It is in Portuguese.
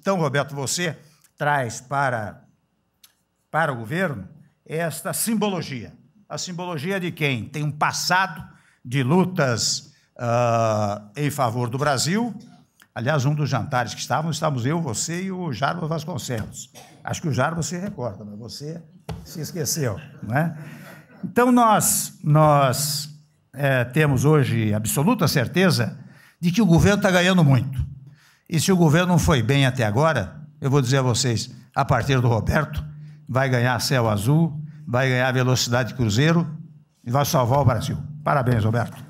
Então, Roberto, você traz para, para o governo esta simbologia. A simbologia de quem tem um passado de lutas uh, em favor do Brasil. Aliás, um dos jantares que estávamos, estávamos eu, você e o Jarbo Vasconcelos. Acho que o Jarbo se recorda, mas você se esqueceu. Não é? Então, nós, nós é, temos hoje absoluta certeza de que o governo está ganhando muito e se o governo não foi bem até agora, eu vou dizer a vocês, a partir do Roberto, vai ganhar céu azul, vai ganhar velocidade cruzeiro e vai salvar o Brasil. Parabéns, Roberto.